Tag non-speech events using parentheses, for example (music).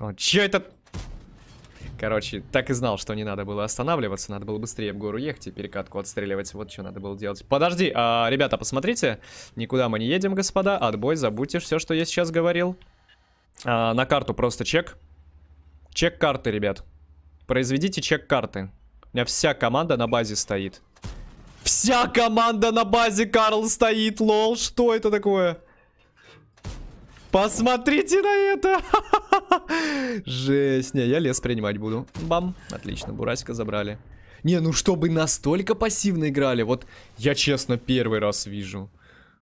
О, чё это? Короче, так и знал, что не надо было останавливаться, надо было быстрее в гору ехать и перекатку отстреливать. Вот что надо было делать. Подожди, а, ребята, посмотрите, никуда мы не едем, господа. Отбой, забудьте все, что я сейчас говорил. А, на карту просто чек. Чек карты, ребят. Произведите чек карты. У меня вся команда на базе стоит. Вся команда на базе Карл стоит, лол. Что это такое? Посмотрите на это! (laughs) (laughs) Жесть. Не, я лес принимать буду. Бам. Отлично, Бурасика забрали. Не, ну чтобы настолько пассивно играли, вот я честно первый раз вижу.